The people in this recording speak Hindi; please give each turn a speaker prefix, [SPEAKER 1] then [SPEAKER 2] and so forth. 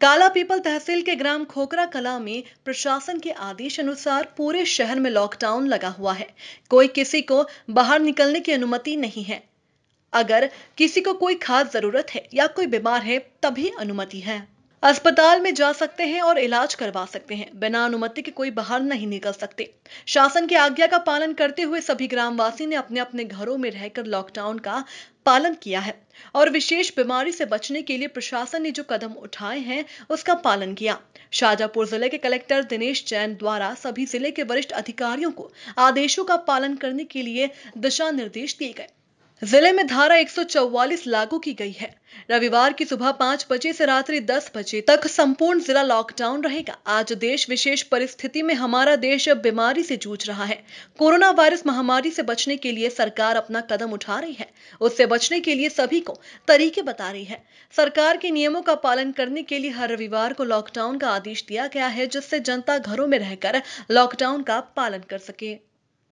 [SPEAKER 1] काला पीपल तहसील के ग्राम खोकरा कला में प्रशासन के आदेश अनुसार पूरे शहर में लॉकडाउन लगा हुआ है कोई किसी को बाहर निकलने की अनुमति नहीं है अगर किसी को कोई खास जरूरत है या कोई बीमार है तभी अनुमति है अस्पताल में जा सकते हैं और इलाज करवा सकते हैं बिना अनुमति के कोई बाहर नहीं निकल सकते शासन की आज्ञा का पालन करते हुए सभी ग्रामवासी ने अपने अपने घरों में रहकर लॉकडाउन का पालन किया है और विशेष बीमारी से बचने के लिए प्रशासन ने जो कदम उठाए हैं उसका पालन किया शाजापुर जिले के कलेक्टर दिनेश जैन द्वारा सभी जिले के वरिष्ठ अधिकारियों को आदेशों का पालन करने के लिए दिशा निर्देश दिए गए जिले में धारा 144 लागू की गई है रविवार की सुबह पाँच बजे से रात्रि दस बजे तक संपूर्ण जिला लॉकडाउन रहेगा आज देश विशेष परिस्थिति में हमारा देश बीमारी से जूझ रहा है कोरोना वायरस महामारी से बचने के लिए सरकार अपना कदम उठा रही है उससे बचने के लिए सभी को तरीके बता रही है सरकार के नियमों का पालन करने के लिए हर रविवार को लॉकडाउन का आदेश दिया गया है जिससे जनता घरों में रहकर लॉकडाउन का पालन कर सके